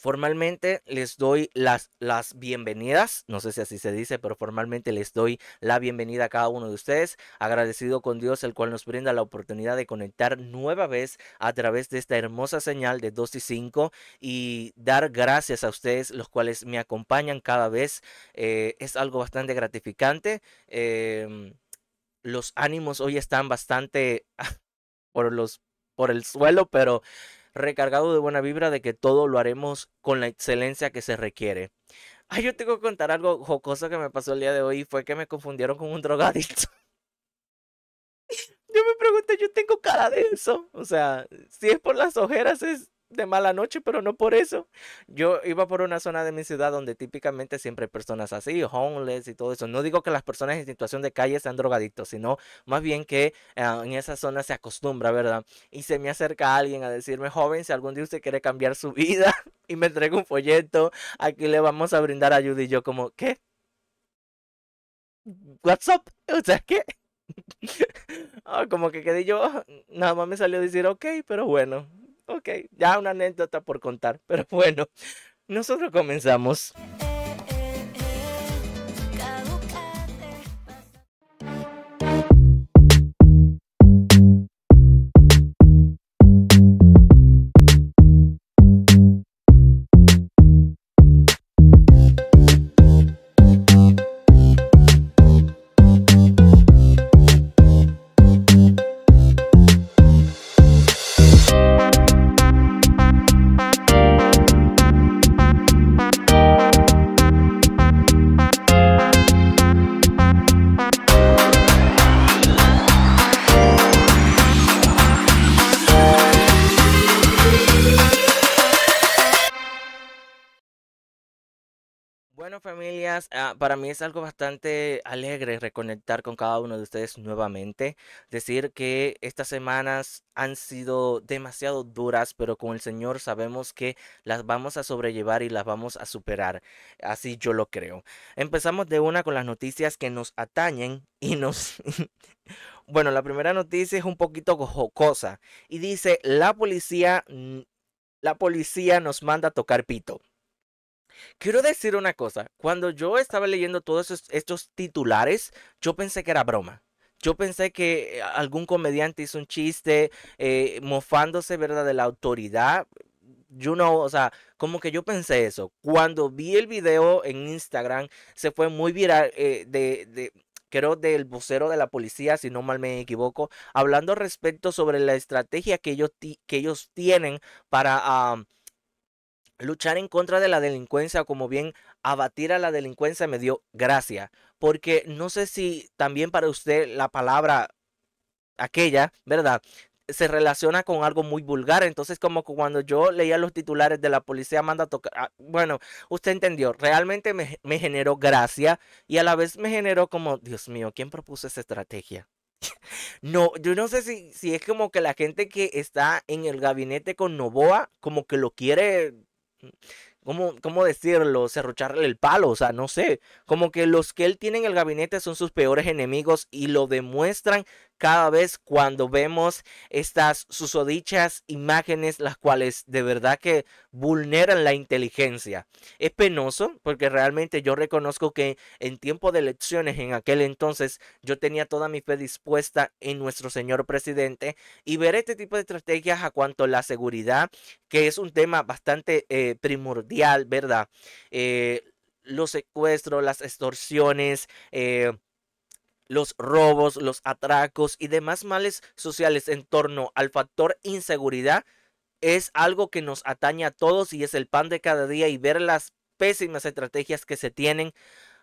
Formalmente les doy las, las bienvenidas, no sé si así se dice, pero formalmente les doy la bienvenida a cada uno de ustedes, agradecido con Dios, el cual nos brinda la oportunidad de conectar nueva vez a través de esta hermosa señal de 2 y 5 y dar gracias a ustedes, los cuales me acompañan cada vez. Eh, es algo bastante gratificante. Em, los ánimos hoy están bastante por los por el suelo, pero recargado de buena vibra de que todo lo haremos con la excelencia que se requiere. Ay, yo tengo que contar algo jocoso que me pasó el día de hoy, fue que me confundieron con un drogadicto. yo me pregunto yo tengo cara de eso. O sea, si es por las ojeras, es de mala noche, pero no por eso. Yo iba por una zona de mi ciudad donde típicamente siempre hay personas así, homeless y todo eso. No digo que las personas en situación de calle sean drogadictos, sino más bien que ah, en esa zona se acostumbra, ¿verdad? Y se me acerca alguien a decirme, joven, si algún día usted quiere cambiar su vida y me entrega un folleto, aquí le vamos a brindar ayuda. Y yo como, ¿qué? What's up? O sea, ¿qué? Ah, como que quedé yo, ah, nada más me salió a decir, ok, pero bueno, ok, ya una anécdota por contar, pero bueno, nosotros comenzamos. Ah, para mí es algo bastante alegre reconectar con cada uno de ustedes nuevamente. Decir que estas semanas han sido demasiado duras, pero con el Señor sabemos que las vamos a sobrellevar y las vamos a superar. Así yo lo creo. Empezamos de una con las noticias que nos atañen y nos... bueno, la primera noticia es un poquito jocosa y dice, la policía... Mm, la policía nos manda a tocar pito. Quiero decir una cosa, cuando yo estaba leyendo todos estos, titulares, yo pensé que era broma. Yo pensé que eh, algún comediante hizo un chiste eh, mofándose, ¿verdad?, de la autoridad. Yo no, o sea, como que yo pensé eso. Cuando vi el video en Instagram, se fue muy viral eh, de, de creo del vocero de la policía, si no mal me equivoco, hablando respecto sobre la estrategia que ellos, que ellos tienen para luchar en contra de la delincuencia, como bien abatir a la delincuencia, me dio gracia. Porque no sé si también para usted la palabra aquella, ¿verdad? se relaciona con algo muy vulgar. Entonces, como cuando yo leía los titulares de la policía manda a tocar, ah, bueno, usted entendió, realmente me, generó gracia y a la vez me generó como, Dios mío, ¿quién propuso esa estrategia? no, yo no sé si, si es como que la gente que está en el gabinete con Novoa, como que lo quiere ¿Cómo, ¿Cómo decirlo? Cerrucharle el palo, o sea, no sé. Como que los que él tiene en el gabinete son sus peores enemigos y lo demuestran cada vez cuando vemos estas susodichas imágenes, las cuales de verdad que vulneran la inteligencia. Es penoso porque realmente yo reconozco que en tiempo de elecciones en aquel entonces yo tenía toda mi fe dispuesta en nuestro señor presidente y ver este tipo de estrategias a cuanto la seguridad, que es un tema bastante eh, primordial, ¿verdad? Eh, los secuestros, las extorsiones, eh, los robos, los atracos y demás males sociales en torno al factor inseguridad es algo que nos atañe a todos y es el pan de cada día y ver las pésimas estrategias que se tienen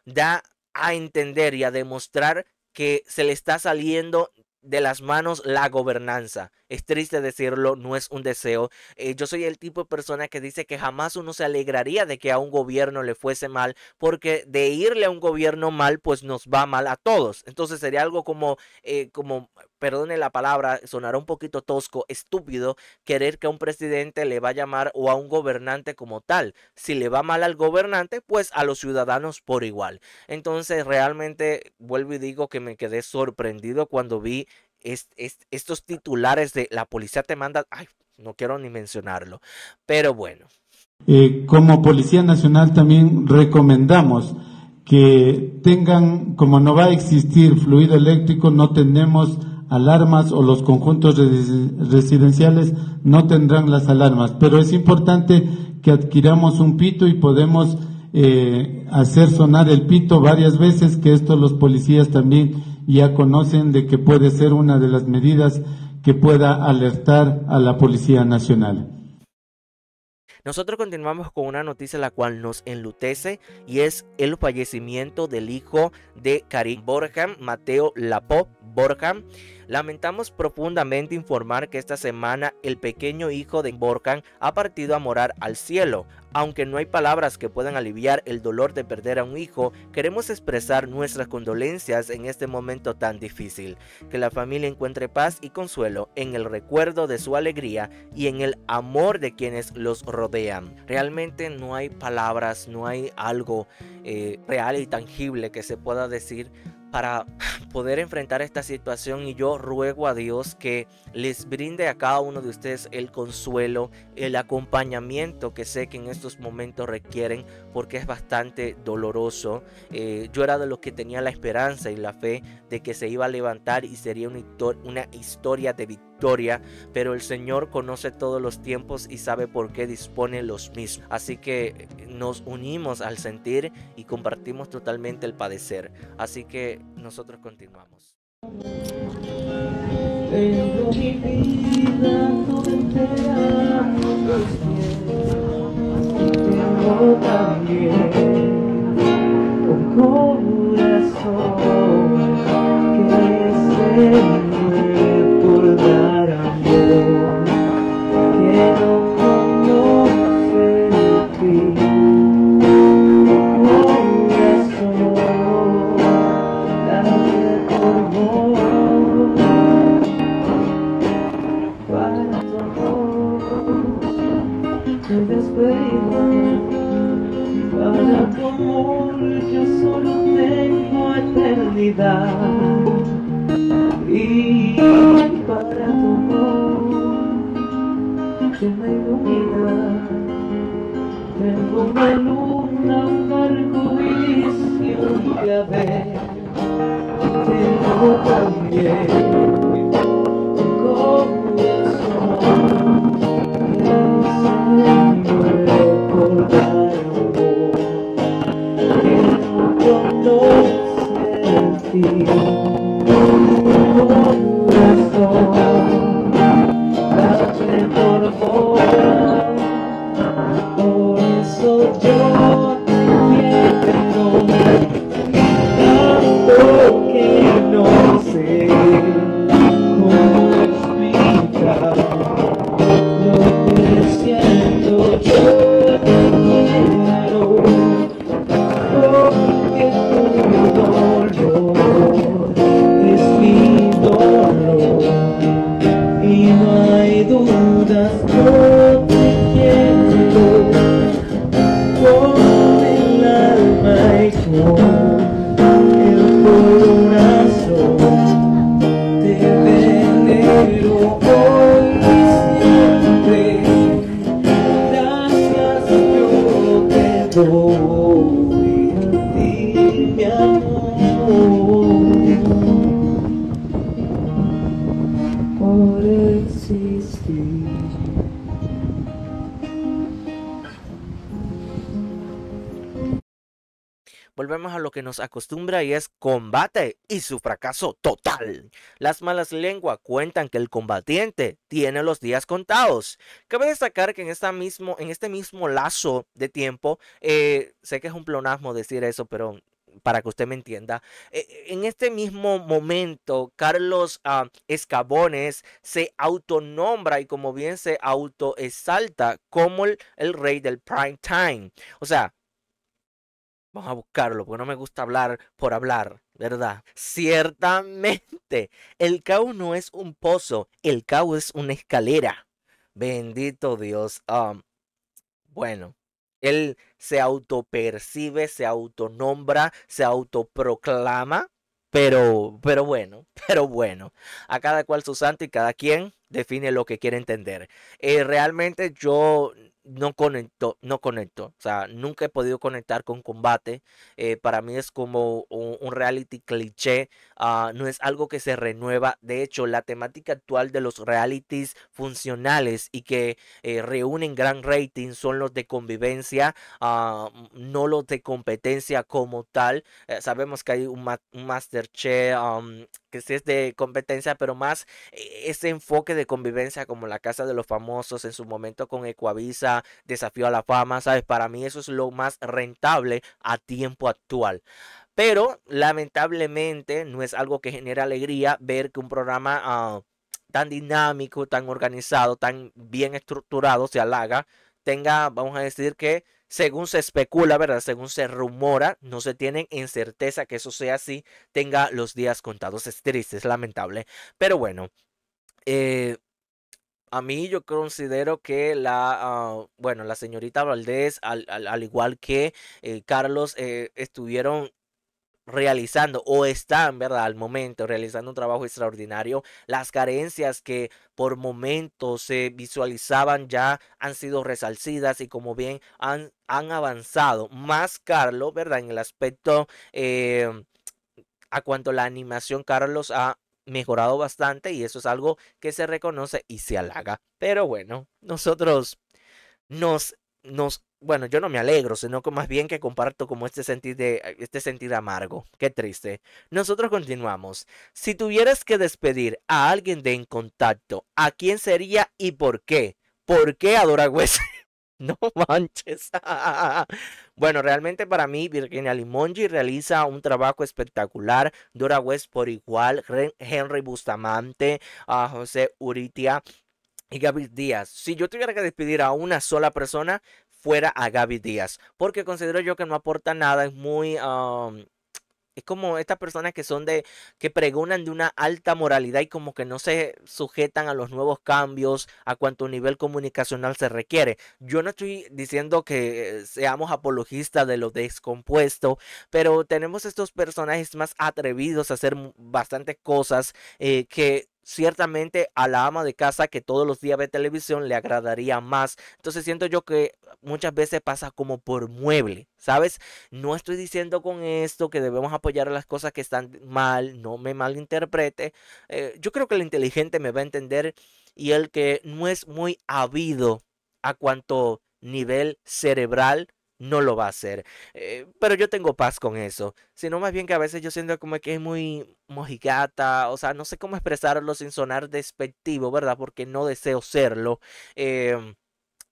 da a entender y a demostrar que se le está saliendo de las manos la gobernanza. Es triste decirlo, no es un deseo. Eh, yo soy el tipo de persona que dice que jamás uno se alegraría de que a un gobierno le fuese mal, porque de irle a un gobierno mal, pues nos va mal a todos. Entonces sería algo como, eh, como perdone la palabra, sonará un poquito tosco, estúpido, querer que a un presidente le va a llamar o a un gobernante como tal. Si le va mal al gobernante, pues a los ciudadanos por igual. Entonces, realmente, vuelvo y digo que me quedé sorprendido cuando vi estos titulares de la policía te manda, ay, no quiero ni mencionarlo, pero bueno. Eh, como Policía Nacional también recomendamos que tengan, como no va a existir fluido eléctrico, no tenemos alarmas o los conjuntos residenciales no tendrán las alarmas, pero es importante que adquiramos un pito y podemos eh, hacer sonar el pito varias veces, que esto los policías también ya conocen de que puede ser una de las medidas que pueda alertar a la Policía Nacional. Nosotros continuamos con una noticia la cual nos enlutece y es el fallecimiento del hijo de Karim Borham, Mateo Lapo Borham. Lamentamos profundamente informar que esta semana el pequeño hijo de Borkan ha partido a morar al cielo. Aunque no hay palabras que puedan aliviar el dolor de perder a un hijo, queremos expresar nuestras condolencias en este momento tan difícil. Que la familia encuentre paz y consuelo en el recuerdo de su alegría y en el amor de quienes los rodean. Realmente no hay palabras, no hay algo eh, real y tangible que se pueda decir para poder enfrentar esta situación y yo ruego a Dios que les brinde a cada uno de ustedes el consuelo, el acompañamiento que sé que en estos momentos requieren porque es bastante doloroso. Eh, yo era de los que tenía la esperanza y la fe de que se iba a levantar y sería una, una historia de victoria pero el Señor conoce todos los tiempos y sabe por qué dispone los mismos. Así que nos unimos al sentir y compartimos totalmente el padecer. Así que nosotros continuamos. যাবে Thank you. acostumbra y es combate y su fracaso total. Las malas lenguas cuentan que el combatiente tiene los días contados. Cabe destacar que en, esta mismo, en este mismo lazo de tiempo, eh, sé que es un plonasmo decir eso, pero para que usted me entienda. Eh, en este mismo momento, Carlos ah, Escabones se autonombra y como bien se autoexalta como el, el, rey del prime time. O sea, Vamos a buscarlo, porque no me gusta hablar por hablar, ¿verdad? Ciertamente, el caos no es un pozo, el caos es una escalera. Bendito Dios. Um, bueno, él se autopercibe, se autonombra, se autoproclama, pero, pero bueno, pero bueno. A cada cual su santo y cada quien define lo que quiere entender. Eh, realmente yo no conecto, no conecto. O sea, nunca he podido conectar con combate. Eh, para mí es como un, reality cliché. Ah, no es algo que se renueva. De hecho, la temática actual de los realities funcionales y que eh, reúnen gran rating son los de convivencia, ah, no los de competencia como tal. Eh, sabemos que hay un, master Masterchef um, que sí es de competencia, pero más ese enfoque de convivencia como la Casa de los Famosos en su momento con Ecuavisa Desafío a la Fama, ¿sabes? Para mí eso es lo más rentable a tiempo actual. Pero lamentablemente no es algo que genera alegría ver que un programa ah, tan dinámico, tan organizado, tan bien estructurado se halaga, tenga, vamos a decir que según se especula, ¿verdad? Según se rumora, no se tienen en certeza que eso sea así, tenga los días contados. Es triste, es lamentable. Pero bueno, eh, a mí yo considero que la, ah, bueno, la señorita Valdés, al, igual que eh, Carlos, eh, estuvieron realizando o están, ¿verdad? Al momento realizando un trabajo extraordinario. Las carencias que por momentos se visualizaban ya han sido resalcidas y como bien han, han avanzado más Carlos, ¿verdad? En el aspecto... Em, a cuanto la animación Carlos ha mejorado bastante y eso es algo que se reconoce y se halaga. Pero bueno, nosotros nos, nos, bueno, yo no me alegro, sino que más bien que comparto como este sentir de, eh, este sentir amargo. Qué triste. Nosotros continuamos. Si tuvieras que despedir a alguien de en contacto, ¿a quién sería y por qué? ¿Por qué Adora Hueso? No manches. bueno, realmente para mí Virginia Limongi realiza un trabajo espectacular. Dora West por igual, Henry Bustamante, a ah, José Uritia y Gaby Díaz. Si yo tuviera que despedir a una sola persona, fuera a Gaby Díaz, porque considero yo que no aporta nada, es muy... Es como estas personas que son de, que pregonan de una alta moralidad y como que no se sujetan a los nuevos cambios, a cuanto nivel comunicacional se requiere. Yo no estoy diciendo que seamos apologistas de lo descompuesto, pero tenemos estos personajes más atrevidos a hacer bastantes cosas eh, que ciertamente a la ama de casa que todos los días ve televisión le agradaría más. Entonces siento yo que muchas veces pasa como por mueble, ¿sabes? No estoy diciendo con esto que debemos apoyar las cosas que están mal, no me malinterprete. Eh, yo creo que el inteligente me va a entender y el que no es muy habido a cuanto nivel cerebral no lo va a hacer. Eh, pero yo tengo paz con eso. Sino más bien que a veces yo siento como que es muy mojigata, o sea, no sé cómo expresarlo sin sonar despectivo, ¿verdad? Porque no deseo serlo. Em,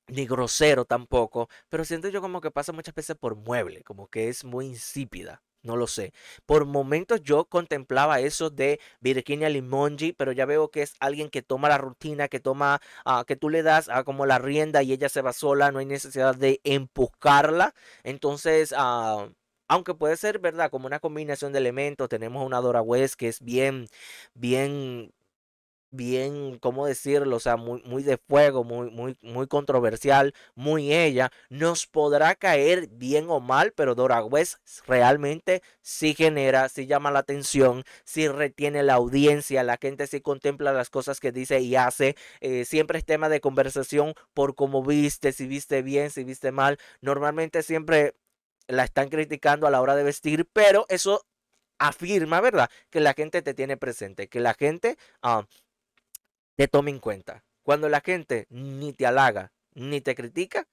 ni grosero tampoco, pero siento yo como que pasa muchas veces por mueble, como que es muy insípida. No lo sé. Por momentos yo contemplaba eso de Virginia Limonji, pero ya veo que es alguien que toma la rutina, que toma, ah, que tú le das a ah, como la rienda y ella se va sola, no hay necesidad de empujarla. Entonces, ah, aunque puede ser, ¿verdad? Como una combinación de elementos. Tenemos una Dora West que es bien, bien bien, ¿cómo decirlo? O sea, muy, muy de fuego, muy, muy, muy controversial, muy ella. Nos podrá caer bien o mal, pero Dora West realmente sí genera, sí llama la atención, sí retiene la audiencia, la gente sí contempla las cosas que dice y hace. Eh, siempre es tema de conversación por cómo viste, si viste bien, si viste mal. Normalmente siempre la están criticando a la hora de vestir, pero eso afirma, ¿verdad? Que la gente te tiene presente, que la gente... Ah, te tome en cuenta. Cuando la gente ni te halaga, ni te critica,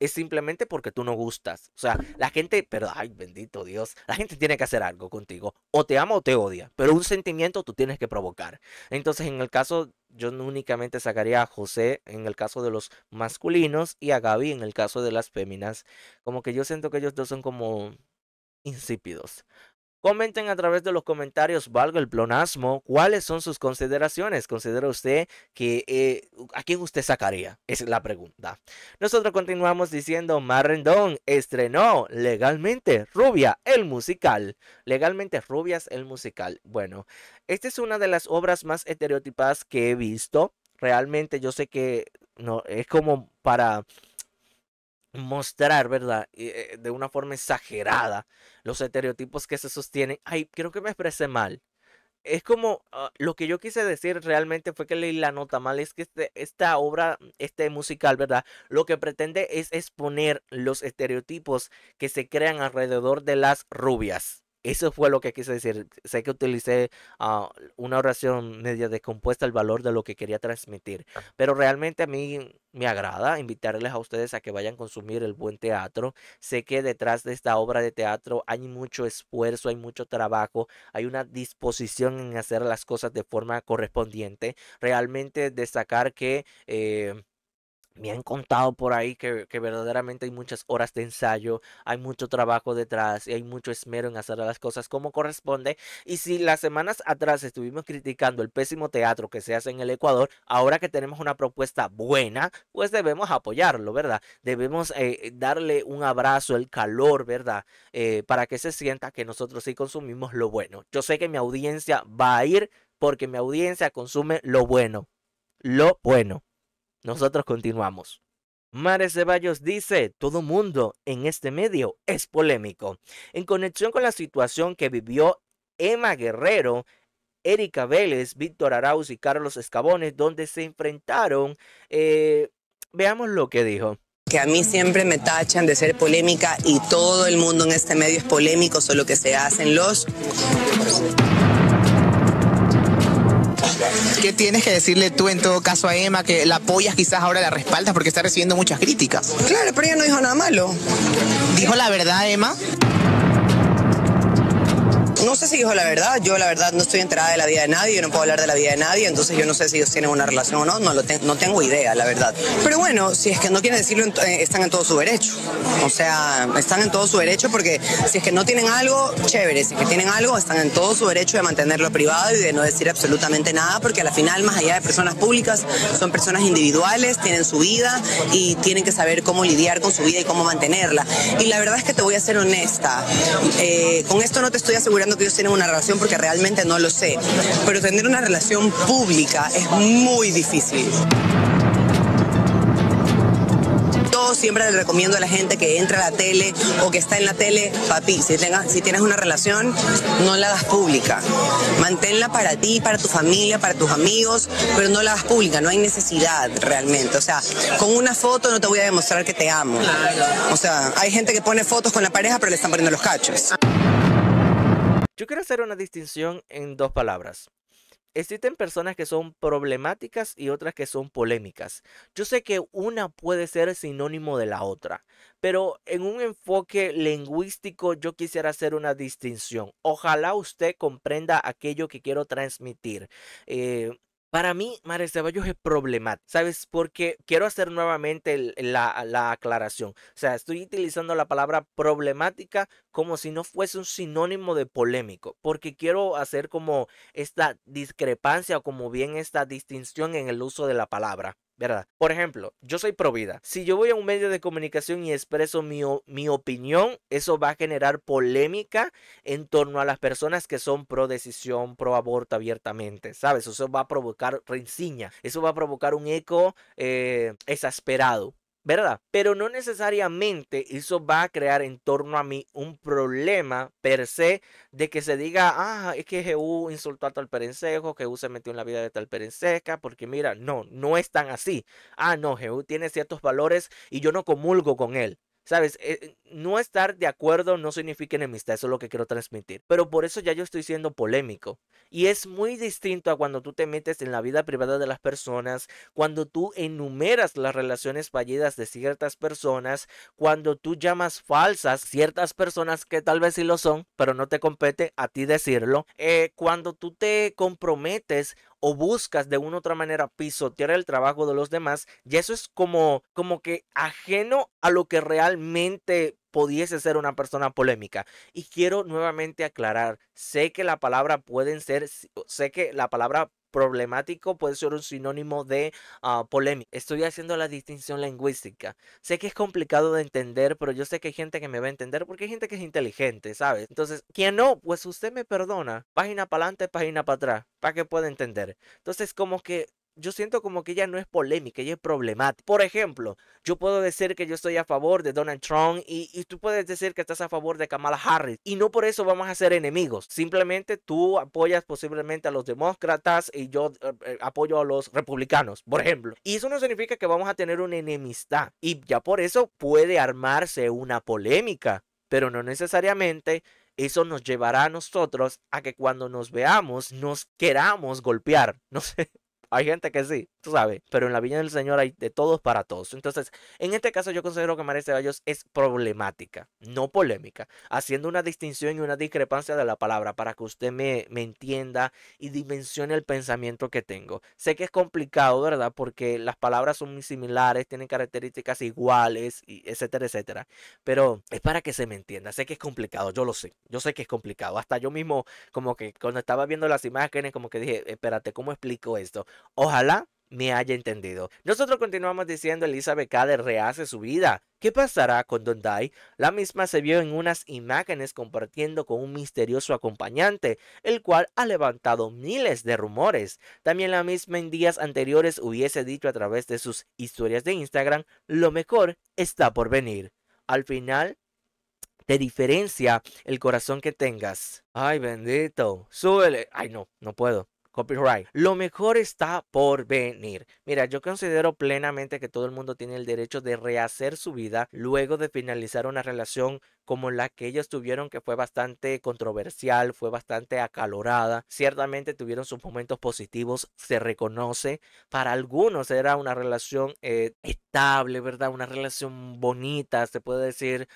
es simplemente porque tú no gustas. O sea, la gente, pero ay, bendito Dios, la gente tiene que hacer algo contigo. O te ama o te odia, pero un sentimiento tú tienes que provocar. Entonces, en el caso, yo únicamente sacaría a José en el caso de los masculinos y a Gaby en el caso de las féminas. Como que yo siento que ellos dos son como insípidos. Comenten a través de los comentarios, valga el plonasmo, cuáles son sus consideraciones. ¿Considera usted que eh, a quién usted sacaría? Es la pregunta. Nosotros continuamos diciendo, Marrendón estrenó legalmente Rubia el musical. Legalmente Rubias el musical. Bueno, esta es una de las obras más estereotipadas que he visto. Realmente yo sé que no es como para mostrar, ¿verdad? Eh, de una forma exagerada los estereotipos que se sostienen. Ay, creo que me expresé mal. Es como ah, lo que yo quise decir realmente fue que leí la nota mal, es que este, esta obra, este musical, ¿verdad? Lo que pretende es exponer los estereotipos que se crean alrededor de las rubias. Eso fue lo que quise decir. Sé que utilicé ah, una oración media descompuesta el valor de lo que quería transmitir, ah. pero realmente a mí me agrada invitarles a ustedes a que vayan a consumir el buen teatro. Sé que detrás de esta obra de teatro hay mucho esfuerzo, hay mucho trabajo, hay una disposición en hacer las cosas de forma correspondiente. Realmente destacar que... Eh, me han contado por ahí que, verdaderamente hay muchas horas de ensayo, hay mucho trabajo detrás y hay mucho esmero en hacer las cosas como corresponde. Y si las semanas atrás estuvimos criticando el pésimo teatro que se hace en el Ecuador, ahora que tenemos una propuesta buena, pues debemos apoyarlo, ¿verdad? Debemos eh, darle un abrazo, el calor, ¿verdad? Eh, para que se sienta que nosotros sí consumimos lo bueno. Yo sé que mi audiencia va a ir porque mi audiencia consume lo bueno. Lo bueno. Nosotros continuamos. Mares Ceballos dice, todo mundo en este medio es polémico. En conexión con la situación que vivió Emma Guerrero, Erika Vélez, Víctor Arauz y Carlos Escabones, donde se enfrentaron, eh, veamos lo que dijo que a mí siempre me tachan de ser polémica y todo el mundo en este medio es polémico, solo que se hacen los ¿Qué tienes que decirle tú en todo caso a Emma que la apoyas quizás ahora la respaldas porque está recibiendo muchas críticas? Claro, pero ella no dijo nada malo. ¿Dijo la verdad, Emma? No sé si dijo la verdad. Yo, la verdad, no estoy enterada de la vida de nadie. Yo no puedo hablar de la vida de nadie. Entonces, yo no sé si ellos tienen una relación o no. No, lo no tengo idea, la verdad. Pero bueno, si es que no quieren decirlo, eh, están en todo su derecho. O sea, están en todo su derecho porque si es que no tienen algo, chévere. Si es que tienen algo, están en todo su derecho de mantenerlo privado y de no decir absolutamente nada. Porque a la final, más allá de personas públicas, son personas individuales, tienen su vida y tienen que saber cómo lidiar con su vida y cómo mantenerla. Y la verdad es que te voy a ser honesta. Eh, con esto no te estoy asegurando que ellos tienen una relación porque realmente no lo sé. Pero tener una relación pública es muy difícil siempre le recomiendo a la gente que entra a la tele o que está en la tele, papi, si, tienes una relación, no la das pública. Manténla para ti, para tu familia, para tus amigos, pero no la das pública, no hay necesidad realmente. O sea, con una foto no te voy a demostrar que te amo. O sea, hay gente que pone fotos con la pareja, pero le están poniendo los cachos. Yo quiero hacer una distinción en dos palabras. Existen personas que son problemáticas y otras que son polémicas. Yo sé que una puede ser sinónimo de la otra, pero en un enfoque lingüístico yo quisiera hacer una distinción. Ojalá usted comprenda aquello que quiero transmitir. Eh, para mí, Mares Ceballos es problemático, ¿sabes? Porque quiero hacer nuevamente la, la, aclaración. O sea, estoy utilizando la palabra problemática como si no fuese un sinónimo de polémico, porque quiero hacer como esta discrepancia o como bien esta distinción en el uso de la palabra. Por ejemplo, yo soy pro vida. Si yo voy a un medio de comunicación y expreso mi, mi, opinión, eso va a generar polémica en torno a las personas que son pro decisión, pro aborto abiertamente, ¿sabes? Eso va a provocar rencilla, eso va a provocar un eco eh, exasperado. ¿verdad? Pero no necesariamente eso va a crear en torno a mí un problema per se de que se diga, ah, es que Jehú insultó a tal perencejo, Jehú se metió en la vida de tal perenseca, porque mira, no, no es tan así. Ah, no, Jehú tiene ciertos valores y yo no comulgo con él. ¿Sabes? Eh, no estar de acuerdo no significa enemistad, eso es lo que quiero transmitir. Pero por eso ya yo estoy siendo polémico. Y es muy distinto a cuando tú te metes en la vida privada de las personas, cuando tú enumeras las relaciones fallidas de ciertas personas, cuando tú llamas falsas ciertas personas que tal vez sí lo son, pero no te compete a ti decirlo, eh, cuando tú te comprometes o buscas de una u otra manera pisotear el trabajo de los demás, y eso es como, como que ajeno a lo que realmente pudiese ser una persona polémica. Y quiero nuevamente aclarar, sé que la palabra pueden ser, sé que la palabra problemático puede ser un sinónimo de ah, polémica. Estoy haciendo la distinción lingüística. Sé que es complicado de entender, pero yo sé que hay gente que me va a entender porque hay gente que es inteligente, ¿sabes? Entonces, quien no, pues usted me perdona. Página para adelante, página para atrás, para que pueda entender. Entonces, como que yo siento como que ella no es polémica, ella es problemática. Por ejemplo, yo puedo decir que yo estoy a favor de Donald Trump y, tú puedes decir que estás a favor de Kamala Harris y no por eso vamos a ser enemigos. Simplemente tú apoyas posiblemente a los demócratas y yo eh, eh, apoyo a los republicanos, por ejemplo. Y eso no significa que vamos a tener una enemistad y ya por eso puede armarse una polémica, pero no necesariamente eso nos llevará a nosotros a que cuando nos veamos nos queramos golpear. No sé, hay gente que sí tú sabes, pero en la viña del Señor hay de todos para todos. Entonces, en este caso yo considero que María Ceballos es problemática, no polémica, haciendo una distinción y una discrepancia de la palabra para que usted me, entienda y dimensione el pensamiento que tengo. Sé que es complicado, ¿verdad? Porque las palabras son muy similares, tienen características iguales, y etcétera, etcétera. Pero es para que se me entienda. Sé que es complicado, yo lo sé. Yo sé que es complicado. Hasta yo mismo, como que cuando estaba viendo las imágenes, como que dije, espérate, ¿cómo explico esto? Ojalá me haya entendido. Nosotros continuamos diciendo Elizabeth Cader rehace su vida. ¿Qué pasará con Dondai? La misma se vio en unas imágenes compartiendo con un misterioso acompañante, el cual ha levantado miles de rumores. También la misma en días anteriores hubiese dicho a través de sus historias de Instagram, lo mejor está por venir. Al final, te diferencia el corazón que tengas. Ay, bendito. Súbele. Ay, no, no puedo copyright. Lo mejor está por venir. Mira, yo considero plenamente que todo el mundo tiene el derecho de rehacer su vida luego de finalizar una relación como la que ellos tuvieron, que fue bastante controversial, fue bastante acalorada. Ciertamente tuvieron sus momentos positivos, se reconoce. Para algunos era una relación eh, estable, ¿verdad? Una relación bonita, se puede decir,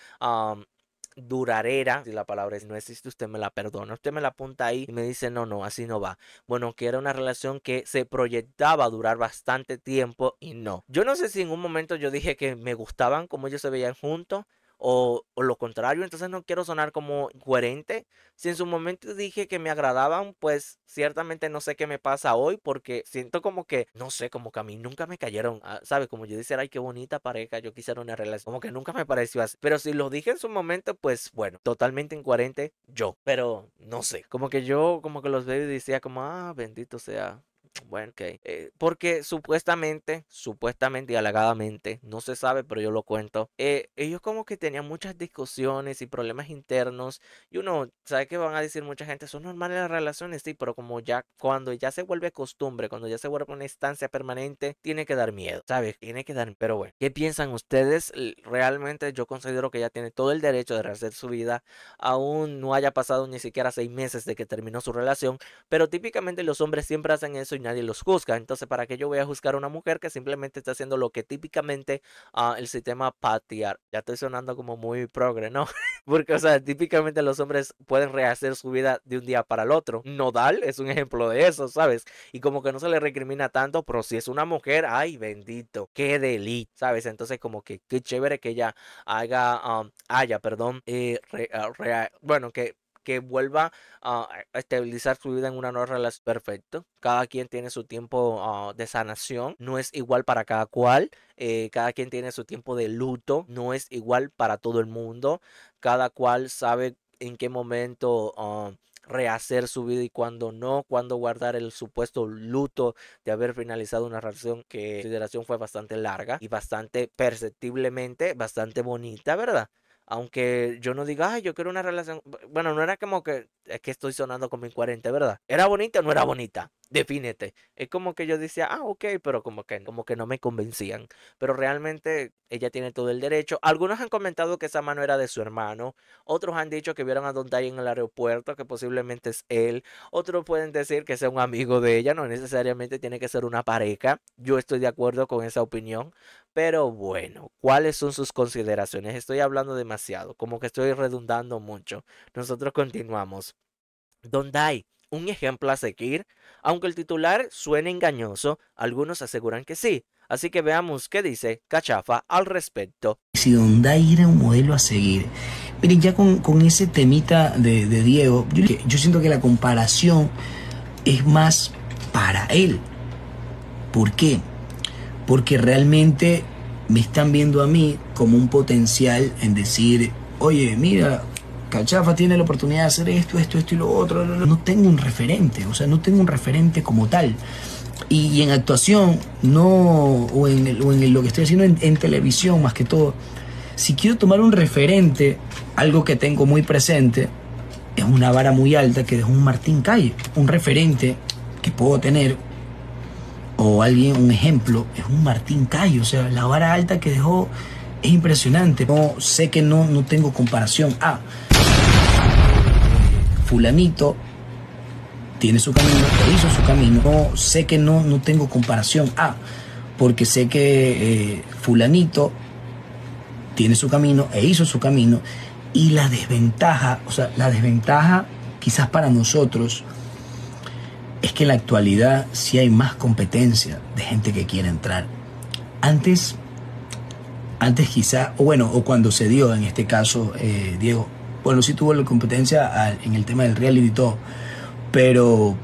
durarera, si la palabra es no existe, usted me la perdona, usted me la apunta ahí y me dice, no, no, así no va. Bueno, que era una relación que se proyectaba a durar bastante tiempo y no. Yo no sé si en un momento yo dije que me gustaban como ellos se veían juntos o, o, lo contrario, entonces no quiero sonar como incoherente, Si en su momento dije que me agradaban, pues ciertamente no sé qué me pasa hoy porque siento como que, no sé, como que a mí nunca me cayeron, ah, ¿sabes? Como yo dije ay, qué bonita pareja, yo quisiera una relación, como que nunca me pareció así. Pero si lo dije en su momento, pues bueno, totalmente incoherente yo, pero no sé, como que yo como que los veo y decía como, ah, bendito sea bueno, ok. Eh, porque supuestamente, supuestamente y halagadamente, no se sabe, pero yo lo cuento. Eh, ellos como que tenían muchas discusiones y problemas internos. Y uno, ¿sabe que van a decir mucha gente? Son normales las relaciones, sí, pero como ya, cuando ya se vuelve costumbre, cuando ya se vuelve una instancia permanente, tiene que dar miedo, ¿sabes? Tiene que dar. Pero bueno, ¿qué piensan ustedes? Realmente yo considero que ya tiene todo el derecho de rehacer su vida. Aún no haya pasado ni siquiera seis meses de que terminó su relación. Pero típicamente los hombres siempre hacen eso y nadie los juzga. Entonces, ¿para que yo voy a juzgar a una mujer que simplemente está haciendo lo que típicamente ah, el sistema patear? Ya estoy sonando como muy progre, ¿no? Porque, o sea, típicamente los hombres pueden rehacer su vida de un día para el otro. Nodal es un ejemplo de eso, ¿sabes? Y como que no se le recrimina tanto, pero si es una mujer, ay, bendito, qué delito, ¿sabes? Entonces, como que qué chévere que ella haga, um, haya, perdón, y eh, ah, bueno, que que vuelva a estabilizar su vida en una nueva relación. Perfecto. Cada quien tiene su tiempo ah, de sanación. No es igual para cada cual. Eh, cada quien tiene su tiempo de luto. No es igual para todo el mundo. Cada cual sabe en qué momento... Ah, rehacer su vida y cuando no, Cuándo guardar el supuesto luto de haber finalizado una relación que consideración fue bastante larga y bastante perceptiblemente bastante bonita, ¿verdad? aunque yo no diga, ay, yo quiero una relación. Bueno, no era como que, es que estoy sonando con mi 40, ¿verdad? ¿Era bonita o no era bonita? Defínete. Es como que yo decía, ah, ok, pero como que, como que no me convencían. Pero realmente ella tiene todo el derecho. Algunos han comentado que esa mano era de su hermano. Otros han dicho que vieron a Don Day en el aeropuerto, que posiblemente es él. Otros pueden decir que sea un amigo de ella. No necesariamente tiene que ser una pareja. Yo estoy de acuerdo con esa opinión. Pero bueno, ¿cuáles son sus consideraciones? Estoy hablando demasiado, como que estoy redundando mucho. Nosotros continuamos. Donde hay un ejemplo a seguir, aunque el titular suene engañoso, algunos aseguran que sí. Así que veamos qué dice Cachafa al respecto. Si Donday era un modelo a seguir, miren, ya con, ese temita de, Diego, yo, yo siento que la comparación es más para él. ¿Por qué? porque realmente me están viendo a mí como un potencial en decir, oye, mira, Cachafa tiene la oportunidad de hacer esto, esto, esto y lo otro. No tengo un referente, o sea, no tengo un referente como tal. Y, en actuación, no, o en, lo que estoy haciendo en, televisión más que todo, si quiero tomar un referente, algo que tengo muy presente, es una vara muy alta que dejó un Martín Calle, un referente que puedo tener o alguien, un ejemplo, es un Martín Cayo. O sea, la vara alta que dejó es impresionante. No sé que no, no tengo comparación. a ah, fulanito tiene su camino, e hizo su camino. No sé que no, no tengo comparación. a, ah, porque sé que eh, fulanito tiene su camino e hizo su camino. Y la desventaja, o sea, la desventaja quizás para nosotros es que en la actualidad sí hay más competencia de gente que quiere entrar. Antes, antes quizá, o bueno, o cuando se dio en este caso, eh, Diego, bueno, sí tuvo la competencia en el tema del reality y todo, pero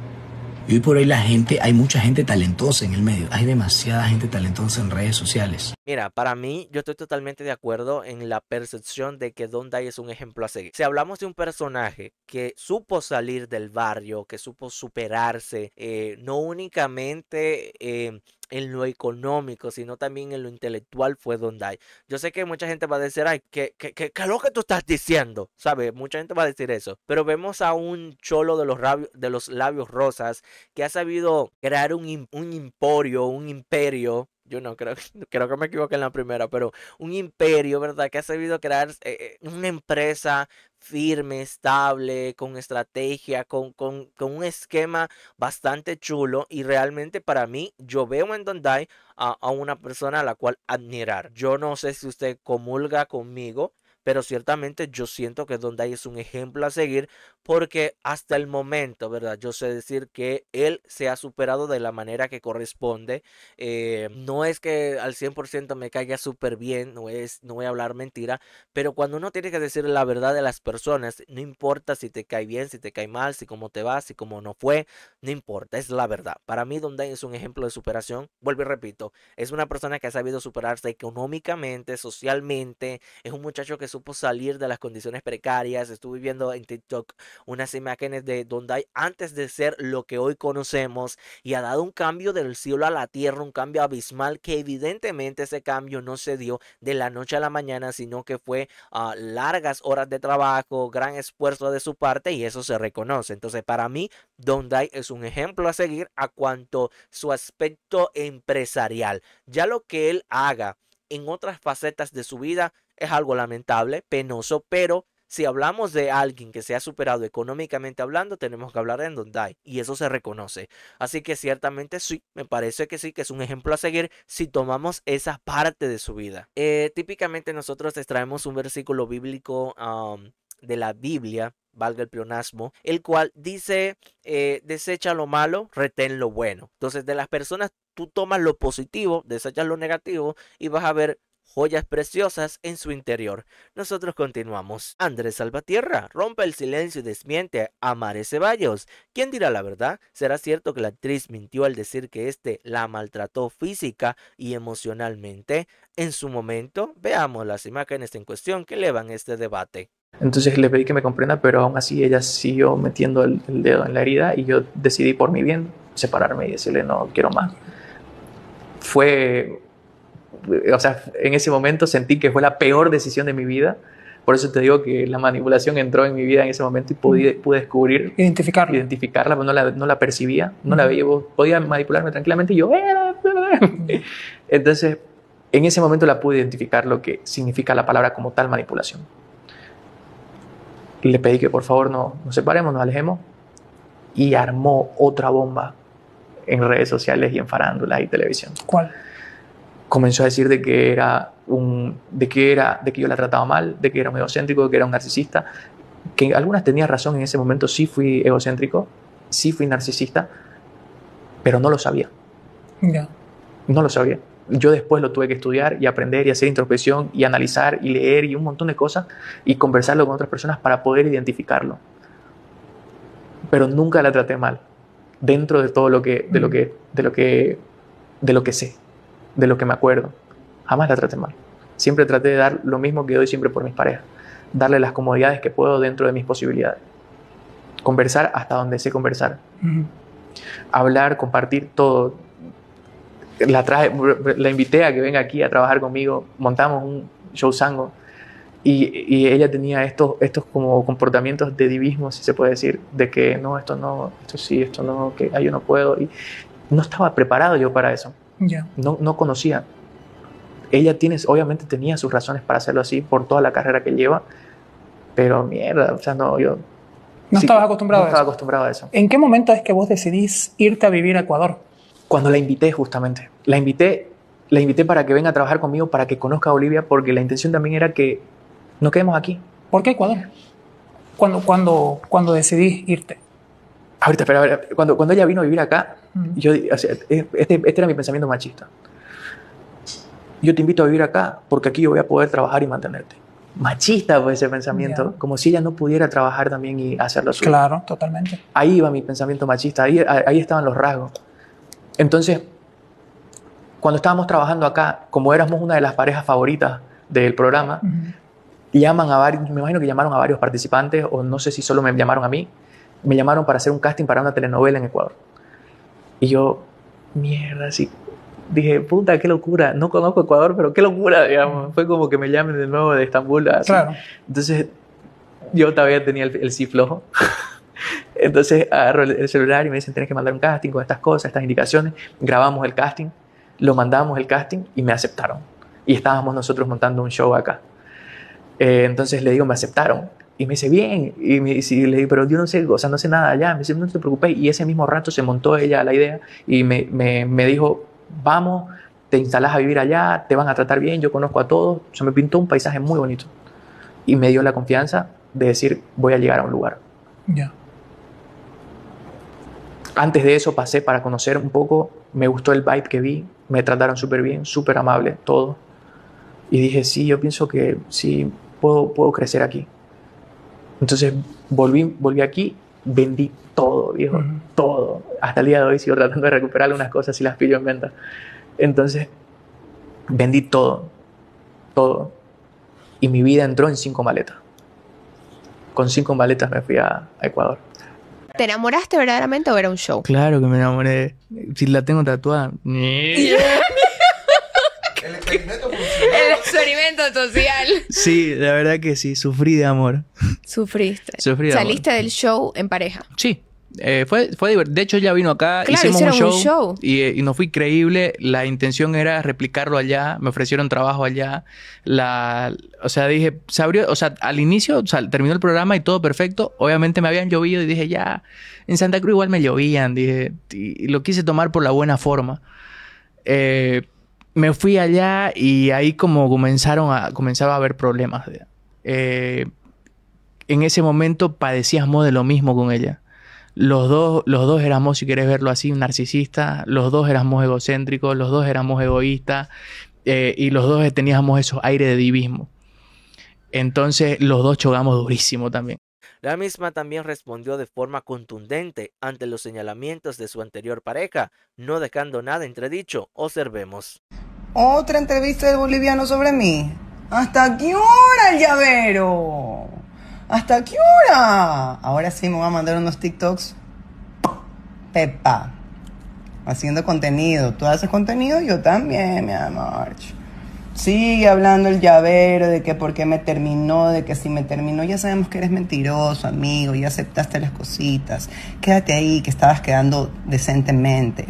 y hoy por hoy la gente, hay mucha gente talentosa en el medio, hay demasiada gente talentosa en redes sociales. Mira, para mí yo estoy totalmente de acuerdo en la percepción de que Don Day es un ejemplo a seguir. Si hablamos de un personaje que supo salir del barrio, que supo superarse, eh, no únicamente... Eh, en lo económico, sino también en lo intelectual fue donde hay. Yo sé que mucha gente va a decir, ay, ¿qué, qué, qué, qué que tú estás diciendo? sabe Mucha gente va a decir eso. Pero vemos a un cholo de los, de los labios rosas que ha sabido crear un, un emporio, un imperio yo no creo, creo que me equivoqué en la primera, pero un imperio, ¿verdad? Que ha sabido crear eh, eh, una empresa firme, estable, con estrategia, con, con, con, un esquema bastante chulo y realmente para mí yo veo en donde a, a, una persona a la cual admirar. Yo no sé si usted comulga conmigo, pero ciertamente yo siento que Don Day es un ejemplo a seguir porque hasta el momento, ¿verdad? Yo sé decir que él se ha superado de la manera que corresponde. Eh, no es que al 100% me caiga súper bien, no, es, no voy a hablar mentira, pero cuando uno tiene que decir la verdad de las personas, no importa si te cae bien, si te cae mal, si cómo te va, si cómo no fue, no importa, es la verdad. Para mí Don Day es un ejemplo de superación. Vuelvo y repito, es una persona que ha sabido superarse económicamente, socialmente, es un muchacho que salir de las condiciones precarias. Estuve viendo en TikTok unas imágenes de Dondai antes de ser lo que hoy conocemos y ha dado un cambio del cielo a la tierra, un cambio abismal que evidentemente ese cambio no se dio de la noche a la mañana, sino que fue a ah, largas horas de trabajo, gran esfuerzo de su parte y eso se reconoce. Entonces, para mí, Dondai es un ejemplo a seguir a cuanto su aspecto empresarial. Ya lo que él haga en otras facetas de su vida es algo lamentable, penoso, pero si hablamos de alguien que se ha superado económicamente hablando, tenemos que hablar de hay, y eso se reconoce. Así que ciertamente sí, me parece que sí, que es un ejemplo a seguir si tomamos esa parte de su vida. Eh, típicamente nosotros extraemos un versículo bíblico de la Biblia valga el pleonasmo, el cual dice, eh, desecha lo malo, retén lo bueno. Entonces, de las personas, tú tomas lo positivo, desechas lo negativo y vas a ver joyas preciosas en su interior. Nosotros continuamos. Andrés Salvatierra rompe el silencio y desmiente a Mare Ceballos. ¿Quién dirá la verdad? ¿Será cierto que la actriz mintió al decir que este la maltrató física y emocionalmente? En su momento, veamos las imágenes en cuestión que elevan este debate. Entonces le pedí que me comprenda, pero aún así ella siguió metiendo el, el dedo en la herida y yo decidí por mi bien separarme y decirle no quiero más. Fue o sea, en ese momento sentí que fue la peor decisión de mi vida. Por eso te digo que la manipulación entró en mi vida en ese momento y pude, pude descubrir. Identificarla. Identificarla, pero no la, no la percibía, no la veía. Podía manipularme tranquilamente y yo. Eh, Entonces, en ese momento la pude identificar lo que significa la palabra como tal manipulación. Le pedí que por favor no, nos separemos, nos alejemos. Y armó otra bomba en redes sociales y en farándulas y televisión. ¿Cuál? comenzó a decir de que era un de que era de que yo la trataba mal, de que era un egocéntrico, de que era un narcisista, que algunas tenía razón en ese momento, sí fui egocéntrico, sí fui narcisista, pero no lo sabía. No. No lo sabía. Yo después lo tuve que estudiar y aprender y hacer introspección y analizar y leer y un montón de cosas y conversarlo con otras personas para poder identificarlo. Pero nunca la traté mal dentro de todo lo que de lo mm. que de lo que de lo que sé de lo que me acuerdo. Jamás la traté mal. Siempre traté de dar lo mismo que doy siempre por mis parejas. Darle las comodidades que puedo dentro de mis posibilidades. Conversar hasta donde sé conversar. Hablar, compartir todo. La, traje, la invité a que venga aquí a trabajar conmigo. Montamos un show sango. Y, ella tenía estos, estos como comportamientos de divismo, si se puede decir, de que no, esto no, esto sí, esto no, que ah, yo no puedo. Y no estaba preparado yo para eso. No, conocía. Ella obviamente tenía sus razones para hacerlo así por toda la carrera que lleva, pero mierda, o sea, no, yo... No estaba acostumbrado, estaba acostumbrado a eso. ¿En qué momento es que vos decidís irte a vivir a Ecuador? Cuando la invité justamente. La invité, la invité para que venga a trabajar conmigo, para que conozca a Bolivia, porque la intención también era que nos quedemos aquí. ¿Por qué Ecuador? cuando, cuando decidís irte? ahorita, espera, cuando, cuando ella vino a vivir acá, mm. yo, este, este era mi pensamiento machista. Yo te invito a vivir acá porque aquí yo voy a poder trabajar y mantenerte machista fue ese pensamiento, como si ella no pudiera trabajar también y hacerlo suyo. Claro, totalmente. Ahí iba mi pensamiento machista, ahí, ahí estaban los rasgos. Entonces, cuando estábamos trabajando acá, como éramos una de las parejas favoritas del programa, llaman a varios, me imagino que llamaron a varios participantes, o no sé si solo me llamaron a mí, me llamaron para hacer un casting para una telenovela en Ecuador. Y yo, mierda, así, Dije, puta, qué locura. No conozco Ecuador, pero qué locura, digamos. Fue como que me llamen de nuevo de Estambul. Entonces, yo todavía tenía el, sí flojo. Entonces agarro el celular y me dicen, tienes que mandar un casting con estas cosas, estas indicaciones. Grabamos el casting, lo mandamos el casting y me aceptaron. Y estábamos nosotros montando un show acá. Eh, entonces le digo, me aceptaron. Y me dice, bien. Y, le pero yo no sé, o sea, no sé nada allá. Me dice, no te preocupes. Y ese mismo rato se montó ella la idea y me, me, me dijo, vamos, te instalas a vivir allá, te van a tratar bien, yo conozco a todos. Se me pintó un paisaje muy bonito. Y me dio la confianza de decir, voy a llegar a un lugar. Ya. Antes de eso pasé para conocer un poco, me gustó el vibe que vi, me trataron súper bien, súper amable, todo. Y dije, sí, yo pienso que sí, puedo, puedo crecer aquí. Entonces volví, volví aquí, vendí todo, viejo, todo. Hasta el día de hoy sigo tratando de recuperar algunas cosas y las pillo en venta. Entonces, vendí todo, todo. Y mi vida entró en cinco maletas. Con cinco maletas me fui a, Ecuador. ¿Te enamoraste verdaderamente o era un show? Claro que me enamoré. Si la tengo tatuada. el experimento social. Sí, la verdad que sí, sufrí de amor. Sufriste. Sufrí de Saliste del show en pareja. Sí. Eh, fue, fue divertido. De hecho, ya vino acá, claro, hicimos un show, Y, eh, no fue creíble. La intención era replicarlo allá. Me ofrecieron trabajo allá. La, o sea, dije, se abrió. O sea, al inicio terminó el programa y todo perfecto. Obviamente me habían llovido y dije, ya. En Santa Cruz igual me llovían. Dije, y, y lo quise tomar por la buena forma. Eh, me fui allá y ahí como comenzaron a, comenzaba a haber problemas. Eh, en ese momento padecíamos de lo mismo con ella. Los dos, los dos éramos, si quieres verlo así, narcisistas, los dos éramos egocéntricos, los dos éramos egoístas eh, y los dos teníamos esos aires de divismo. Entonces los dos chocamos durísimo también. La misma también respondió de forma contundente ante los señalamientos de su anterior pareja, no dejando nada entredicho. Observemos. Otra entrevista del boliviano sobre mí. ¿Hasta qué hora el llavero? ¿Hasta qué hora? Ahora sí me va a mandar unos TikToks. Pepa. Haciendo contenido. Tú haces contenido, yo también, mi amor sigue hablando el llavero de que por qué me terminó, de que si me terminó, ya sabemos que eres mentiroso, amigo, ya aceptaste las cositas, quédate ahí, que estabas quedando decentemente,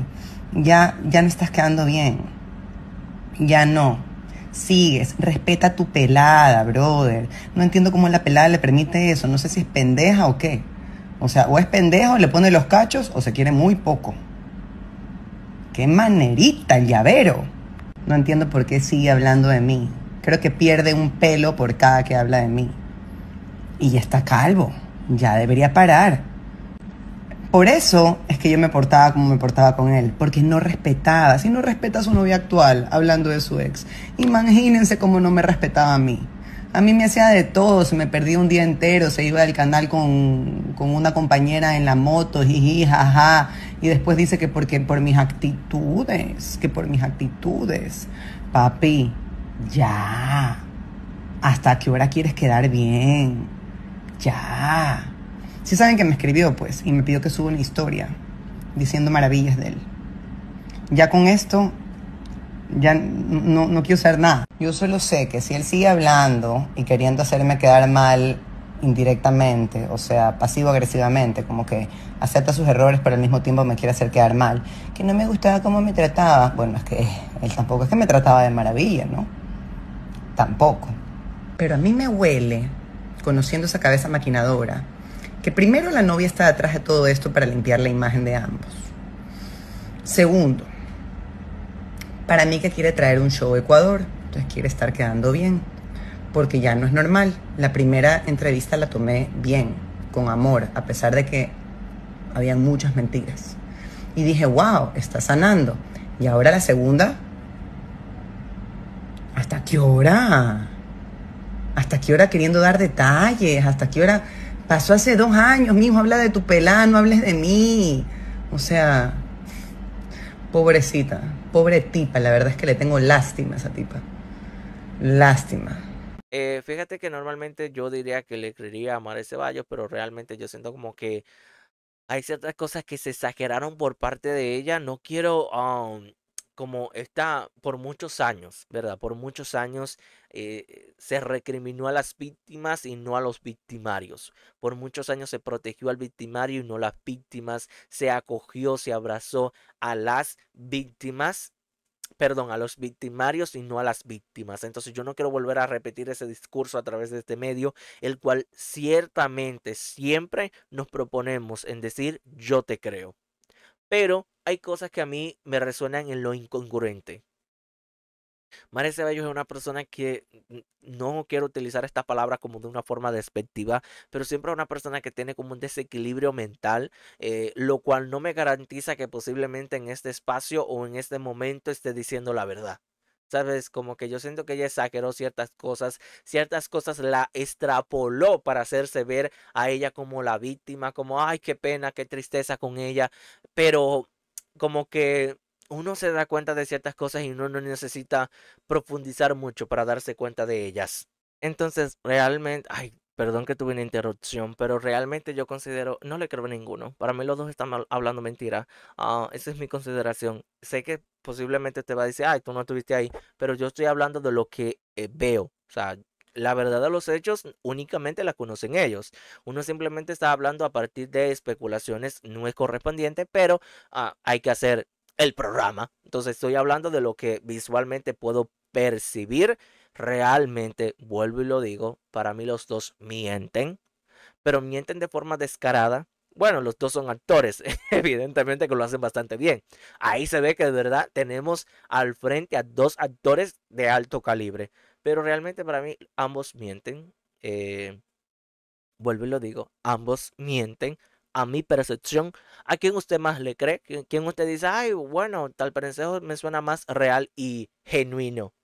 ya, ya no estás quedando bien, ya no. Sigues, respeta tu pelada, brother. No entiendo cómo la pelada le permite eso. No sé si es pendeja o qué. O sea, o es pendejo, le pone los cachos, o se quiere muy poco. Qué manerita el llavero. No entiendo por qué sigue hablando de mí. Creo que pierde un pelo por cada que habla de mí. Y ya está calvo. Ya debería parar. Por eso es que yo me portaba como me portaba con él, porque no respetaba. Si no respeta a su novia actual hablando de su ex, imagínense cómo no me respetaba a mí. A mí me hacía de todo, se me perdía un día entero, se iba del canal con, con una compañera en la moto, jiji, jaja, y después dice que porque por mis actitudes, que por mis actitudes. Papi, ya. ¿Hasta qué hora quieres quedar bien? Ya. Si sí saben que me escribió, pues, y me pidió que suba una historia diciendo maravillas de él. Ya con esto ya no, quiero usar nada. Yo solo sé que si él sigue hablando y queriendo hacerme quedar mal indirectamente, o sea, pasivo-agresivamente, como que acepta sus errores pero al mismo tiempo me quiere hacer quedar mal, que no me gustaba cómo me trataba. Bueno, es que él tampoco es que me trataba de maravilla, ¿no? Tampoco. Pero a mí me huele, conociendo esa cabeza maquinadora, que primero la novia está detrás de todo esto para limpiar la imagen de ambos. Segundo, para mí que quiere traer un show a Ecuador, entonces quiere estar quedando bien, porque ya no es normal. La primera entrevista la tomé bien, con amor, a pesar de que habían muchas mentiras. Y dije, wow, está sanando. Y ahora la segunda, ¿hasta qué hora? ¿Hasta qué hora queriendo dar detalles? ¿Hasta qué hora? Pasó hace dos años, mismo, habla de tu pelá, no hables de mí. O sea, pobrecita. Pobre tipa, la verdad es que le tengo lástima a esa tipa. Lástima. Eh, fíjate que normalmente yo diría que le creería a ese Ceballos, pero realmente yo siento como que hay ciertas cosas que se exageraron por parte de ella. No quiero um, como está por muchos años, ¿verdad? Por muchos años eh, eh, se recriminó a las víctimas y no a los victimarios. Por muchos años se protegió al victimario y no a las víctimas. Se acogió, se abrazó a las víctimas perdón, a los victimarios y no a las víctimas. Entonces yo no quiero volver a repetir ese discurso a través de este medio, el cual ciertamente siempre nos proponemos en decir yo te creo. Pero hay cosas que a mí me resuenan en lo incongruente. María Ceballos es una persona que no quiero utilizar esta palabra como de una forma despectiva, pero siempre es una persona que tiene como un desequilibrio mental, eh, lo cual no me garantiza que posiblemente en este espacio o en este momento esté diciendo la verdad. ¿Sabes? Como que yo siento que ella exageró ciertas cosas, ciertas cosas la extrapoló para hacerse ver a ella como la víctima, como, ay, qué pena, qué tristeza con ella, pero como que uno se da cuenta de ciertas cosas y uno no necesita profundizar mucho para darse cuenta de ellas. Entonces, realmente, ay, Perdón que tuve una interrupción, pero realmente yo considero, no le creo a ninguno. Para mí los dos están hablando mentira. Ah, esa es mi consideración. Sé que posiblemente te va a decir, ay, tú no estuviste ahí, pero yo estoy hablando de lo que eh, veo. O sea, la verdad de los hechos únicamente la conocen ellos. Uno simplemente está hablando a partir de especulaciones, no es correspondiente, pero ah, hay que hacer el programa. Entonces estoy hablando de lo que visualmente puedo percibir realmente, vuelvo y lo digo, para mí los dos mienten, pero mienten de forma descarada. Bueno, los dos son actores, evidentemente que lo hacen bastante bien. Ahí se ve que de verdad tenemos al frente a dos actores de alto calibre, pero realmente para mí ambos mienten. Eh, vuelvo y lo digo, ambos mienten a mi percepción. ¿A quién usted más le cree? ¿Quién usted dice, ay, bueno, tal personaje me suena más real y genuino?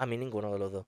A mí ninguno de los dos.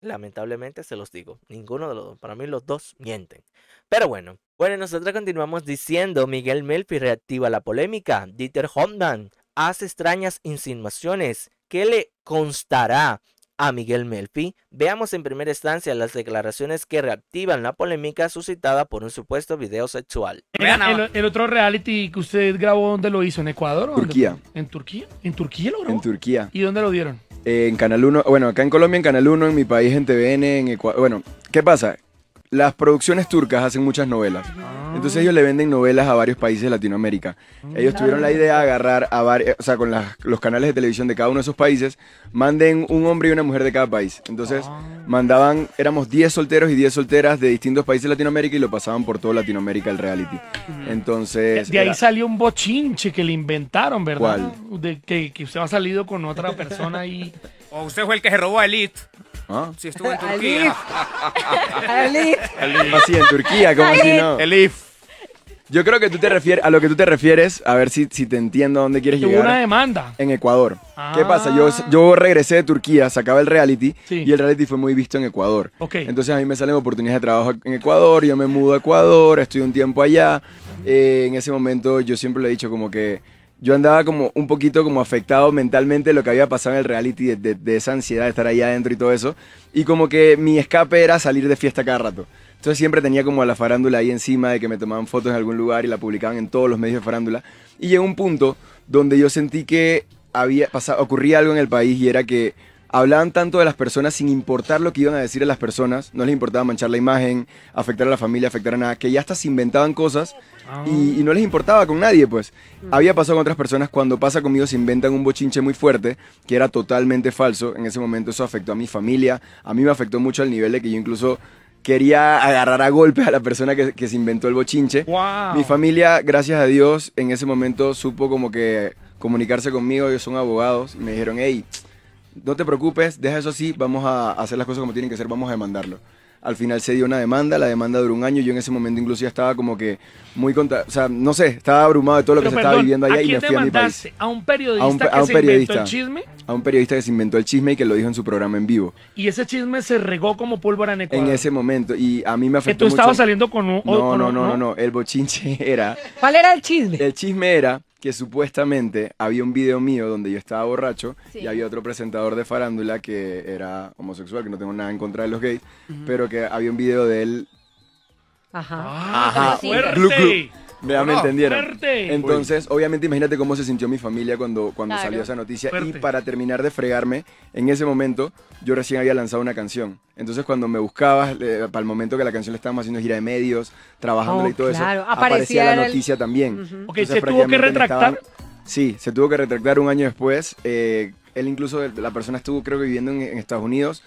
Lamentablemente se los digo, ninguno de los dos. Para mí los dos mienten. Pero bueno, bueno, nosotros continuamos diciendo, Miguel Melfi reactiva la polémica, Dieter Hondan hace extrañas insinuaciones. ¿Qué le constará a Miguel Melfi? Veamos en primera instancia las declaraciones que reactivan la polémica suscitada por un supuesto video sexual. El, otro reality que usted grabó, ¿dónde lo hizo? ¿En Ecuador? O Turquía. ¿En Turquía? ¿En Turquía lo grabó? En Turquía. ¿Y dónde lo dieron? en Canal 1, bueno, acá en Colombia en Canal 1, en mi país en TVN, en Ecuador, bueno, ¿qué pasa? las producciones turcas hacen muchas novelas. Entonces ellos le venden novelas a varios países de Latinoamérica. Ellos tuvieron la idea de agarrar a varios, eh, o sea, con los canales de televisión de cada uno de esos países, manden un hombre y una mujer de cada país. Entonces ah. mandaban, éramos 10 solteros y 10 solteras de distintos países de Latinoamérica y lo pasaban por toda Latinoamérica el reality. Entonces... De, ahí salió un bochinche que le inventaron, ¿verdad? ¿Cuál? De que, que usted ha salido con otra persona y... o usted fue el que se robó a Elite. ¿Ah? Sí, estuvo en Turquía. IF. IF, Así en Turquía, como si no. Elif. Yo creo que tú te refieres a lo que tú te refieres, a ver si, si te entiendo a dónde quieres llegar. llegar. una demanda. En Ecuador. ¿Qué ah. pasa? Yo, yo regresé de Turquía, sacaba el reality y el reality fue muy visto en Ecuador. Okay. Entonces a mí me salen oportunidades de trabajo en Ecuador, yo me mudo a Ecuador, estoy un tiempo allá. Eh, en ese momento yo siempre le he dicho como que yo andaba como un poquito como afectado mentalmente lo que había pasado en el reality, de, esa ansiedad de estar ahí adentro y todo eso. Y como que mi escape era salir de fiesta cada rato. Entonces siempre tenía como a la farándula ahí encima de que me tomaban fotos en algún lugar y la publicaban en todos los medios de farándula. Y llegó un punto donde yo sentí que había pasado, ocurría algo en el país y era que hablaban tanto de las personas sin importar lo que iban a decir a las personas, no les importaba manchar la imagen, afectar a la familia, afectar a nada, que ya hasta se inventaban cosas y, no les importaba con nadie, pues. Mm. Había pasado con otras personas, cuando pasa conmigo se inventan un bochinche muy fuerte, que era totalmente falso, en ese momento eso afectó a mi familia, a mí me afectó mucho al nivel de que yo incluso quería agarrar a golpe a la persona que, se inventó el bochinche. Mi familia, gracias a Dios, en ese momento supo como que comunicarse conmigo, ellos son abogados, y me dijeron, hey, no te preocupes, deja eso así, vamos a hacer las cosas como tienen que ser, vamos a demandarlo. Al final se dio una demanda, la demanda duró un año, yo en ese momento incluso ya estaba como que muy contra, o sea, no sé, estaba abrumado de todo lo que se estaba viviendo allá y me fui a mi país. ¿A un periodista a un, que se periodista, inventó el chisme? A un periodista que se inventó el chisme y que lo dijo en su programa en vivo. Y ese chisme se regó como pólvora en Ecuador. En ese momento y a mí me afectó ¿Que tú estabas saliendo con un, no, no, no, no, no, no, el bochinche era ¿Cuál era el chisme? El chisme era que supuestamente había un video mío donde yo estaba borracho y había otro presentador de farándula que era homosexual, que no tengo nada en contra de los gays, pero que había un video de él. Ajá. Ah, Ajá me entendieron. Entonces, obviamente, imagínate cómo se sintió mi familia cuando, cuando salió esa noticia. Y para terminar de fregarme, en ese momento, yo recién había lanzado una canción. Entonces, cuando me buscabas, para el momento que la canción le estábamos haciendo gira de medios, trabajando y oh, todo eso, Aparecía la noticia también. ¿se tuvo que retractar? Sí, se tuvo que retractar un año después. Eh, él incluso, la persona estuvo creo que viviendo en Estados Unidos,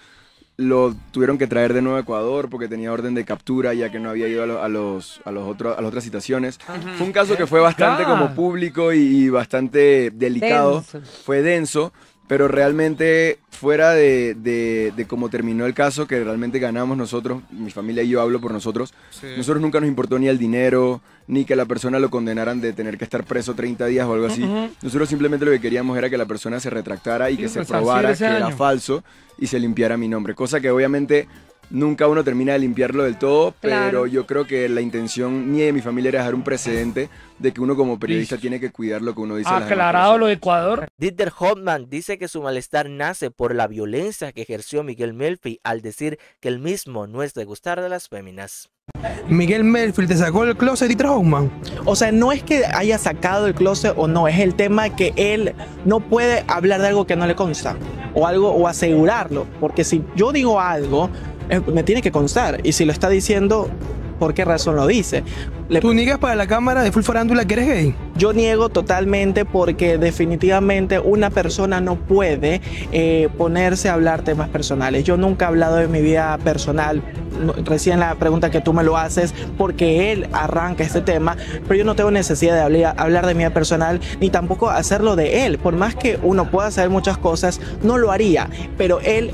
lo tuvieron que traer de nuevo a Ecuador porque tenía orden de captura ya que no había ido a, los, a los otros a las otras citaciones. Fue un caso que fue bastante como público y, bastante delicado. Fue denso. Pero realmente, fuera de, de, cómo terminó el caso, que realmente ganamos nosotros, mi familia y yo hablo por nosotros, nosotros nunca nos importó ni el dinero, ni que la persona lo condenaran de tener que estar preso 30 días o algo así. Nosotros simplemente lo que queríamos era que la persona se retractara y que se probara que era falso y se limpiara mi nombre. Cosa que obviamente nunca uno termina de limpiarlo del todo, pero yo creo que la intención ni de mi familia era dejar un precedente de que uno como periodista tiene que cuidar lo que uno dice. Aclarado lo de Ecuador. Dieter Hoffman dice que su malestar nace por la violencia que ejerció Miguel Melfi al decir que el mismo no es de gustar de las féminas. Miguel Melfi te sacó el closet Dieter Hoffman. O sea, no es que haya sacado el closet o no, es el tema que él no puede hablar de algo que no le consta o algo o asegurarlo, porque si yo digo algo, eh, me tiene que constar. Y si lo está diciendo, ¿por qué razón lo dice? ¿Tú niegas para la cámara de Full Farándula que eres gay? Yo niego totalmente porque definitivamente una persona no puede eh, ponerse a hablar temas personales. Yo nunca he hablado de mi vida personal. Recién la pregunta que tú me lo haces, porque él arranca este tema, pero yo no tengo necesidad de hablar, hablar de mi vida personal ni tampoco hacerlo de él. Por más que uno pueda hacer muchas cosas, no lo haría. Pero él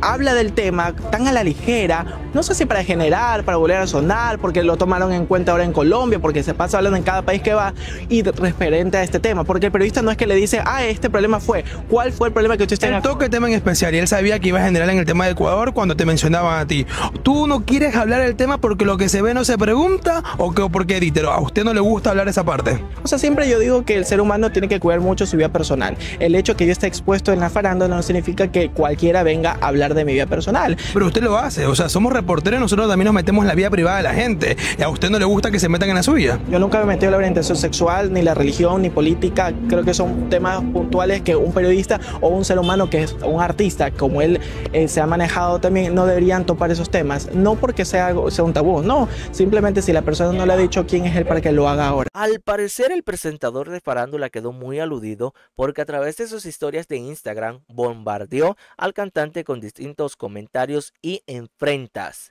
habla del tema tan a la ligera, no sé si para generar, para volver a sonar, porque lo tomaron en cuenta ahora en Colombia, porque se pasa hablando en cada país que va y referente a este tema, porque el periodista no es que le dice, ah, este problema fue, ¿cuál fue el problema que usted Él toca el tema en especial y él sabía que iba a generar en el tema de Ecuador cuando te mencionaban a ti. Tú no quieres hablar del tema porque lo que se ve no se pregunta o porque, a usted no le gusta hablar esa parte. O sea, siempre yo digo que el ser humano tiene que cuidar mucho su vida personal. El hecho que yo esté expuesto en la farándula no significa que cualquiera venga a hablar de mi vida personal. Pero usted lo hace, o sea, somos reporteros nosotros también nos metemos en la vida privada de la gente. a usted no le gusta que se metan en la suya? Yo nunca me he metido en la orientación sexual, ni la religión, ni política. Creo que son temas puntuales que un periodista o un ser humano que es un artista, como él eh, se ha manejado también, no deberían topar esos temas. No porque sea, un tabú, no. Simplemente si la persona no le ha dicho quién es él para que lo haga ahora. Al parecer, el presentador de Farándula quedó muy aludido porque a través de sus historias de Instagram bombardeó al cantante con distintos comentarios y enfrentas.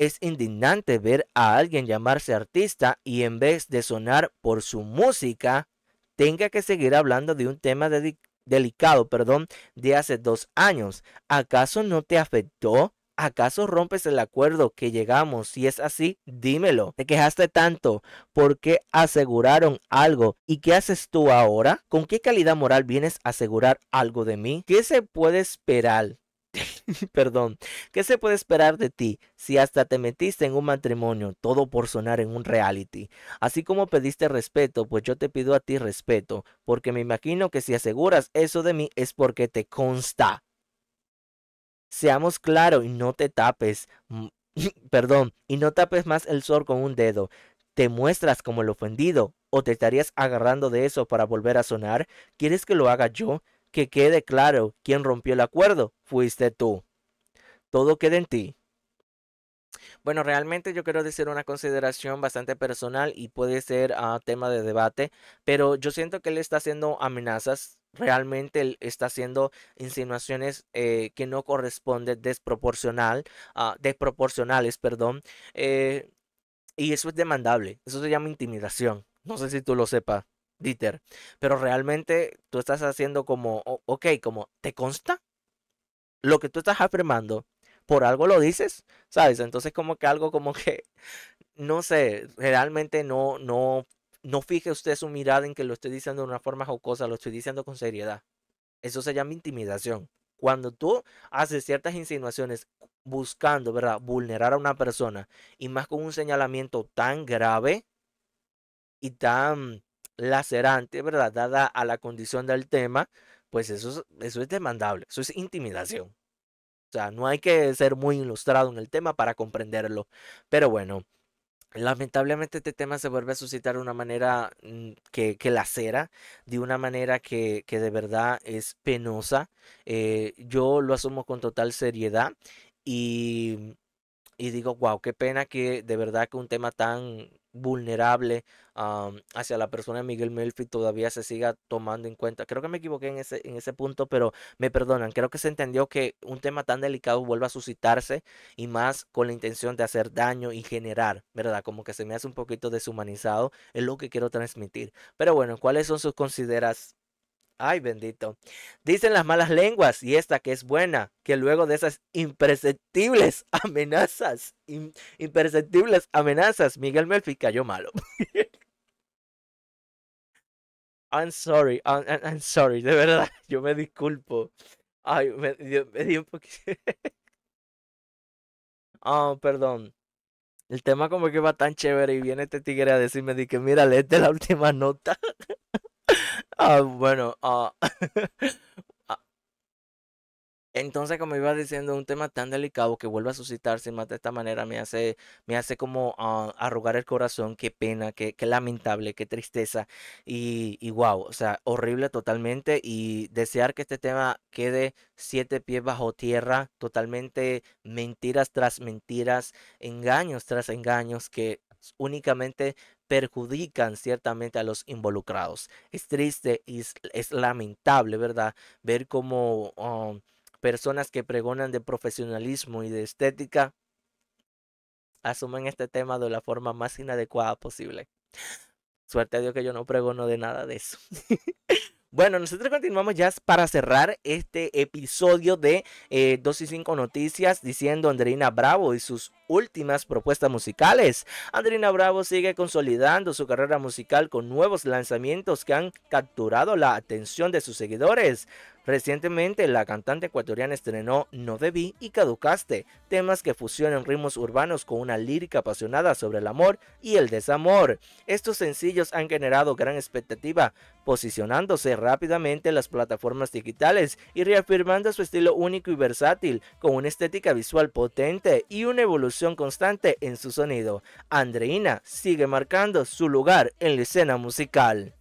Es indignante ver a alguien llamarse artista y en vez de sonar por su música, tenga que seguir hablando de un tema delicado perdón, de hace dos años. ¿Acaso no te afectó? ¿Acaso rompes el acuerdo que llegamos? Si es así, dímelo. Te quejaste tanto porque aseguraron algo. ¿Y qué haces tú ahora? ¿Con qué calidad moral vienes a asegurar algo de mí? ¿Qué se puede esperar Perdón, ¿qué se puede esperar de ti si hasta te metiste en un matrimonio, todo por sonar en un reality? Así como pediste respeto, pues yo te pido a ti respeto, porque me imagino que si aseguras eso de mí es porque te consta. Seamos claros y no te tapes, perdón, y no tapes más el sol con un dedo. ¿Te muestras como el ofendido o te estarías agarrando de eso para volver a sonar? ¿Quieres que lo haga yo? que quede claro quién rompió el acuerdo, fuiste tú. Todo queda en ti. Bueno, realmente yo quiero decir una consideración bastante personal y puede ser ah, tema de debate, pero yo siento que él está haciendo amenazas, realmente él está haciendo insinuaciones eh, que no corresponden desproporcional, ah, desproporcionales, perdón, eh, y eso es demandable, eso se llama intimidación, no sé si tú lo sepas. Dieter, pero realmente tú estás haciendo como, ok, como, ¿te consta? Lo que tú estás afirmando, por algo lo dices, ¿sabes? Entonces como que algo como que, no sé, realmente no, no, no fije usted su mirada en que lo estoy diciendo de una forma jocosa, lo estoy diciendo con seriedad. Eso se llama intimidación. Cuando tú haces ciertas insinuaciones buscando, ¿verdad?, vulnerar a una persona y más con un señalamiento tan grave y tan lacerante, ¿verdad? Dada a la condición del tema, pues eso es, eso es demandable, eso es intimidación. O sea, no hay que ser muy ilustrado en el tema para comprenderlo. Pero bueno, lamentablemente este tema se vuelve a suscitar de una manera mm, que, que lacera, de una manera que, que de verdad es penosa. Eh, yo lo asumo con total seriedad y, y digo, wow, qué pena que de verdad que un tema tan vulnerable hacia la persona de Miguel Melfi todavía se siga tomando en cuenta. Creo que me equivoqué en ese, en ese punto, pero me perdonan. Creo que se entendió que un tema tan delicado vuelva a suscitarse y más con la intención de hacer daño y generar, ¿verdad? Como que se me hace un poquito deshumanizado, es lo que quiero transmitir. Pero bueno, ¿cuáles son sus consideraciones Ay, bendito. Dicen las malas lenguas y esta que es buena, que luego de esas imperceptibles amenazas, imperceptibles amenazas, Miguel Melfi cayó malo. I'm sorry, I'm, sorry, de verdad, yo me disculpo. Ay, me, di un poquito. oh, ah, perdón. El tema como que va tan chévere y viene este tigre a decirme, di que mira, de la última nota. Ah, bueno, ah, ah. entonces como iba diciendo, un tema tan delicado que vuelve a suscitarse más de esta manera me hace, me hace como ah, arrugar el corazón, qué pena, qué, lamentable, qué tristeza y, y wow, o sea, horrible totalmente y desear que este tema quede siete pies bajo tierra, totalmente mentiras tras mentiras, engaños tras engaños que únicamente perjudican ciertamente a los involucrados. Es triste y es, lamentable, ¿verdad? Ver cómo ah, personas que pregonan de profesionalismo y de estética asumen este tema de la forma más inadecuada posible. Suerte a Dios que yo no pregono de nada de eso. Bueno, nosotros continuamos ya para cerrar este episodio de 2 y 5 Noticias diciendo Andreina Bravo y sus últimas propuestas musicales. Andrina Bravo sigue consolidando su carrera musical con nuevos lanzamientos que han capturado la atención de sus seguidores. Recientemente, la cantante ecuatoriana estrenó No debí y Caducaste, temas que fusionan ritmos urbanos con una lírica apasionada sobre el amor y el desamor. Estos sencillos han generado gran expectativa, posicionándose rápidamente en las plataformas digitales y reafirmando su estilo único y versátil, con una estética visual potente y una evolución constante en su sonido. Andreina sigue marcando su lugar en la escena musical.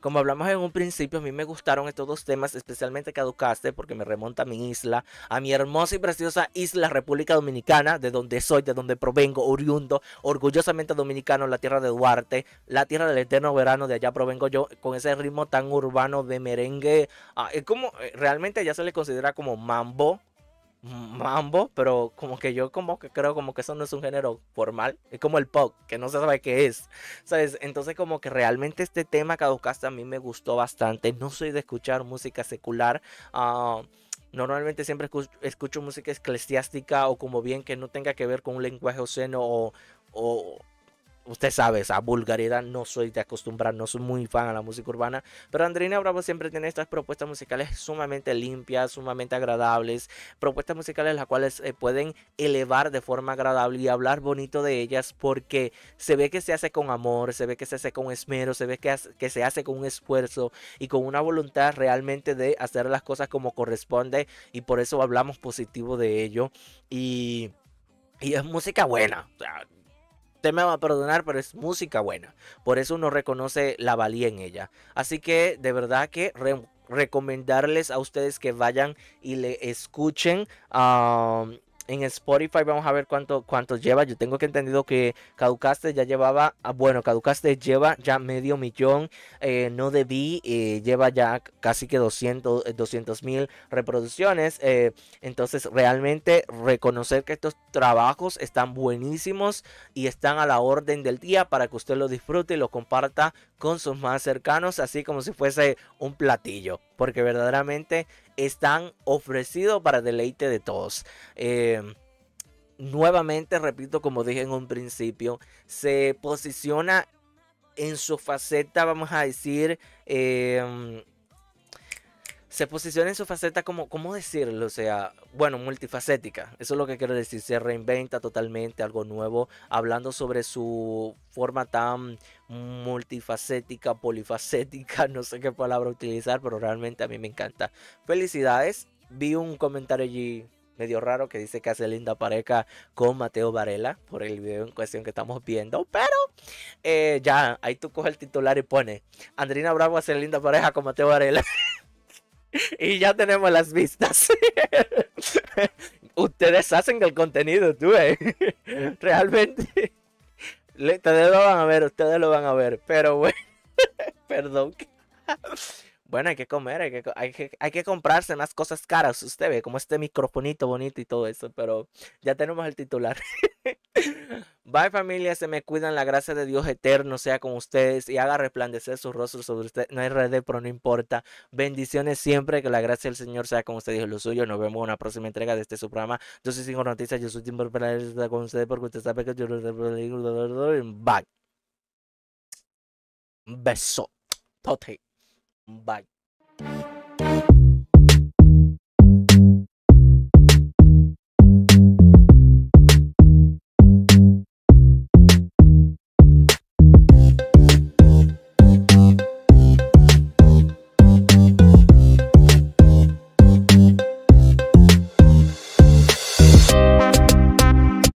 Como hablamos en un principio, a mí me gustaron estos dos temas, especialmente Caducaste, porque me remonta a mi isla, a mi hermosa y preciosa isla República Dominicana, de donde soy, de donde provengo, oriundo, orgullosamente dominicano, la tierra de Duarte, la tierra del eterno verano, de allá provengo yo, con ese ritmo tan urbano de merengue. Ah, como, eh, realmente ya se le considera como mambo, mambo, pero como que yo como que creo como que eso no es un género formal, es como el pop, que no se sabe qué es, ¿sabes? Entonces como que realmente este tema caducaste a mí me gustó bastante, no soy de escuchar música secular, ah, normalmente siempre escucho, música eclesiástica o como bien que no tenga que ver con un lenguaje oceno o usted sabe, esa vulgaridad no soy de acostumbrar, no soy muy fan a la música urbana, pero Andrina Bravo siempre tiene estas propuestas musicales sumamente limpias, sumamente agradables, propuestas musicales las cuales se eh, pueden elevar de forma agradable y hablar bonito de ellas porque se ve que se hace con amor, se ve que se hace con esmero, se ve que, se hace con un esfuerzo y con una voluntad realmente de hacer las cosas como corresponde y por eso hablamos positivo de ello y... Y es música buena. O sea, te me va a perdonar, pero es música buena. Por eso uno reconoce la valía en ella. Así que de verdad que recomendarles a ustedes que vayan y le escuchen en Spotify vamos a ver cuánto, lleva. Yo tengo que entendido que Caducaste ya llevaba, ah, bueno, Caducaste lleva ya medio millón, eh, no debí, eh, lleva ya casi que 200 eh, mil reproducciones. entonces, realmente reconocer que estos trabajos están buenísimos y están a la orden del día para que usted lo disfrute y los comparta con sus más cercanos, así como si fuese un platillo porque verdaderamente están ofrecidos para deleite de todos. Eh, nuevamente, repito, como dije en un principio, se posiciona en su faceta, vamos a decir, eh, se posiciona en su faceta como, ¿cómo decirlo? O sea, bueno, multifacética. Eso es lo que quiero decir. Se reinventa totalmente algo nuevo, hablando sobre su forma tan multifacética, polifacética, no sé qué palabra utilizar, pero realmente a mí me encanta. Felicidades. Vi un comentario allí medio raro que dice que hace linda pareja con Mateo Varela por el video en cuestión que estamos viendo. Pero eh, ya, ahí tú coges el titular y pone... Andrina Bravo hace linda pareja con Mateo Varela. y ya tenemos las vistas. Ustedes hacen el contenido, tú, eh. eh. Realmente. Ustedes lo van a ver, ustedes lo van a ver. Pero bueno, perdón. Bueno, hay que comer, hay que, hay que, comprarse más cosas caras. Usted ve como este microfonito bonito y todo eso, pero ya tenemos el titular. Bye familia, se me cuidan, la gracia de Dios eterno sea con ustedes y haga resplandecer sus rostros sobre usted No hay red, pero no importa. Bendiciones siempre, que la gracia del Señor sea con ustedes y lo suyo. Nos vemos en una próxima entrega de este su programa. Yo soy Cinco Noticias, yo soy Timber, con ustedes porque usted sabe que yo Bye. Beso. Tote. Bye.